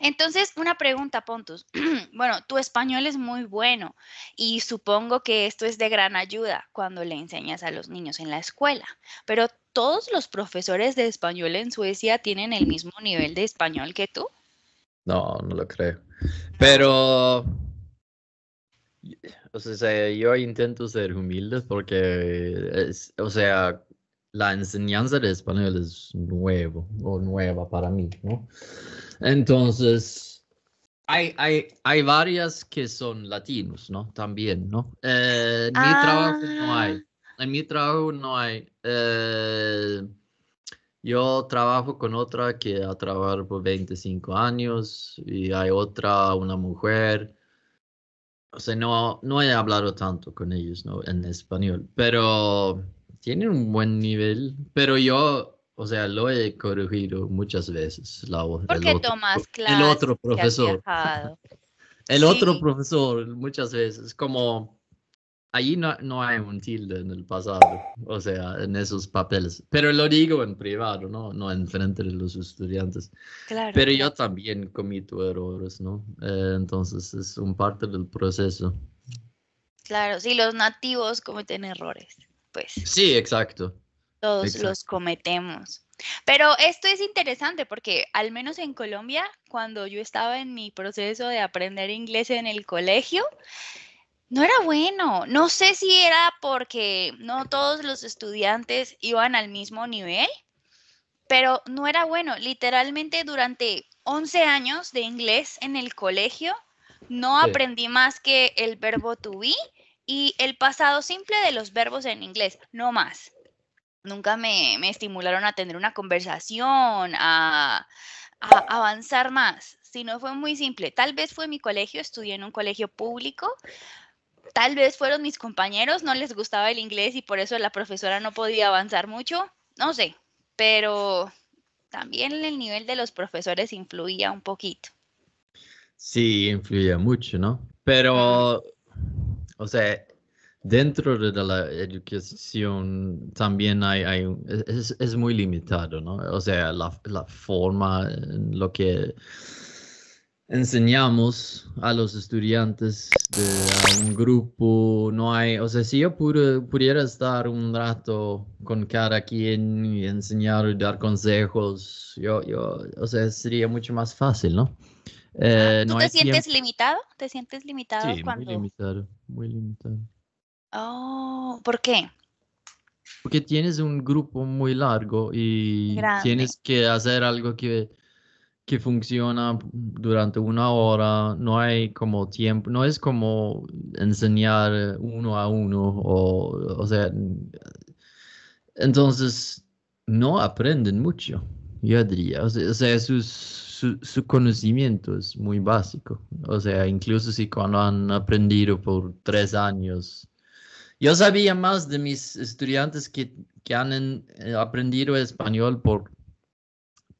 Entonces, una pregunta, Pontus. bueno, tu español es muy bueno y supongo que esto es de gran ayuda cuando le enseñas a los niños en la escuela, pero ¿todos los profesores de español en Suecia tienen el mismo nivel de español que tú? No, no lo creo. Pero, o sea, yo intento ser humilde porque, o sea, la enseñanza de español es nuevo o nueva para mí, ¿no? Entonces, hay, hay, hay varias que son latinos, ¿no? También, ¿no? Eh, en mi trabajo no ah. hay. En mi trabajo no hay. Eh, yo trabajo con otra que ha trabajado por 25 años y hay otra, una mujer. O sea, no, no he hablado tanto con ellos ¿no? en español, pero tienen un buen nivel. Pero yo o sea, lo he corregido muchas veces. La, ¿Por qué otro, tomas clases? El otro profesor. el otro profesor, muchas veces. Como allí no, hay un tilde en el pasado, o sea, en esos papeles. Pero lo digo en privado, ¿no? No en frente de los estudiantes. Claro. Pero yo también comito errores, ¿no? Eh, entonces es un parte del proceso. Claro, sí, los nativos cometen errores, pues. Sí, exacto. Todos los cometemos. Pero esto es interesante porque al menos en Colombia, cuando yo estaba en mi proceso de aprender inglés en el colegio, no era bueno. No sé si era porque no todos los estudiantes iban al mismo nivel, pero no era bueno. Literalmente durante 11 años de inglés en el colegio, no aprendí más que el verbo to be y el pasado simple de los verbos en inglés, no más nunca me, estimularon a tener una conversación, a, a avanzar más, sino fue muy simple. Tal vez fue mi colegio, estudié en un colegio público, tal vez fueron mis compañeros, no les gustaba el inglés y por eso la profesora no podía avanzar mucho, no sé, pero también el nivel de los profesores influía un poquito. Sí, influía mucho, ¿no? Pero, o sea, dentro de la educación también hay, es, muy limitado, ¿no? O sea, la, forma en lo que enseñamos a los estudiantes de un grupo, no hay, o sea, si yo pudiera estar un rato con cada quien y enseñar y dar consejos, yo, yo, o sea, sería mucho más fácil, ¿no? Eh, ¿Tú no te sientes limitado? ¿Te sientes limitado Muy limitado, muy limitado. Oh, ¿por qué? Porque tienes un grupo muy largo y tienes que hacer algo que, que funciona durante una hora, no hay como tiempo, no es como enseñar uno a uno, o, sea, entonces no aprenden mucho, yo diría, o sea, su, su, conocimiento es muy básico, o sea, incluso si cuando han aprendido por tres años, yo sabía más de mis estudiantes que, han eh, aprendido español por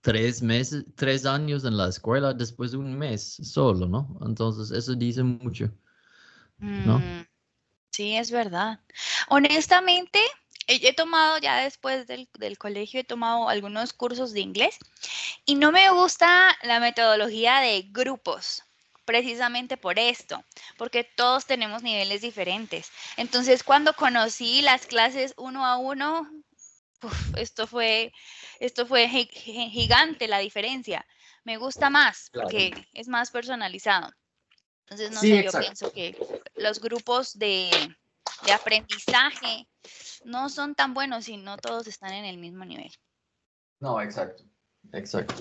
tres meses, tres años en la escuela, después de un mes solo, ¿no? Entonces, eso dice mucho, ¿no? Mm, sí, es verdad. Honestamente, he tomado ya después del, del, colegio, he tomado algunos cursos de inglés y no me gusta la metodología de grupos precisamente por esto, porque todos tenemos niveles diferentes. Entonces, cuando conocí las clases uno a uno, esto fue, esto fue gigante la diferencia. Me gusta más porque es más personalizado. Entonces, no sé, yo pienso que los grupos de, de aprendizaje no son tan buenos si no todos están en el mismo nivel. No, exacto. Exacto.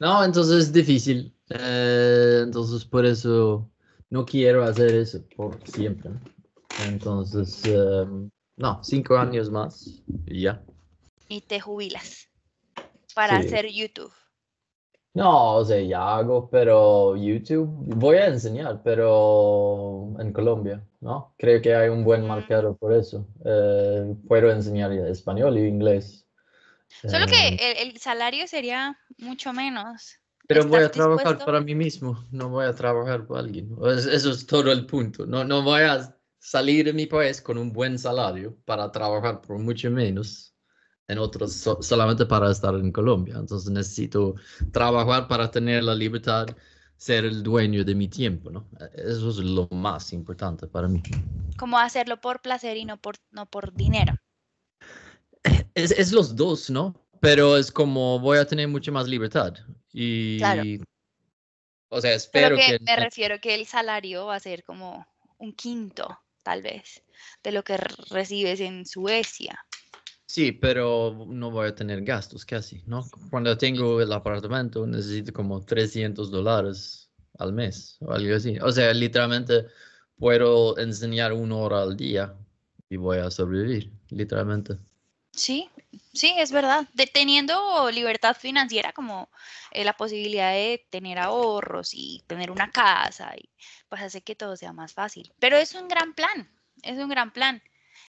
No, entonces es difícil. Eh, entonces, por eso no quiero hacer eso por siempre. Entonces, em, no, cinco años más y ya. Y te jubilas para hacer YouTube. No, o sea, ya hago, pero YouTube voy a enseñar, pero en Colombia, ¿no? Creo que hay un buen mercado por eso. Eh, puedo enseñar español y inglés. Solo que eh, el, salario sería mucho menos. Pero voy a trabajar para mí mismo, no voy a trabajar para alguien. Eso es todo el punto. No, no voy a salir de mi país con un buen salario para trabajar por mucho menos en otros solamente para estar en Colombia. Entonces necesito trabajar para tener la libertad, ser el dueño de mi tiempo, ¿no? Eso es lo más importante para mí. ¿cómo hacerlo por placer y no por, no por dinero. Es, es los dos, ¿no? Pero es como voy a tener mucha más libertad. Y, o sea, espero que, Me refiero que el salario va a ser como un quinto, tal vez, de lo que recibes en Suecia. Sí, pero no voy a tener gastos casi, ¿no? Cuando tengo el apartamento necesito como 300 dólares al mes o algo así. O sea, literalmente puedo enseñar una hora al día y voy a sobrevivir, literalmente. Sí, sí, es verdad. De, teniendo libertad financiera, como eh, la posibilidad de tener ahorros y tener una casa, y, pues hace que todo sea más fácil. Pero es un gran plan, es un gran plan.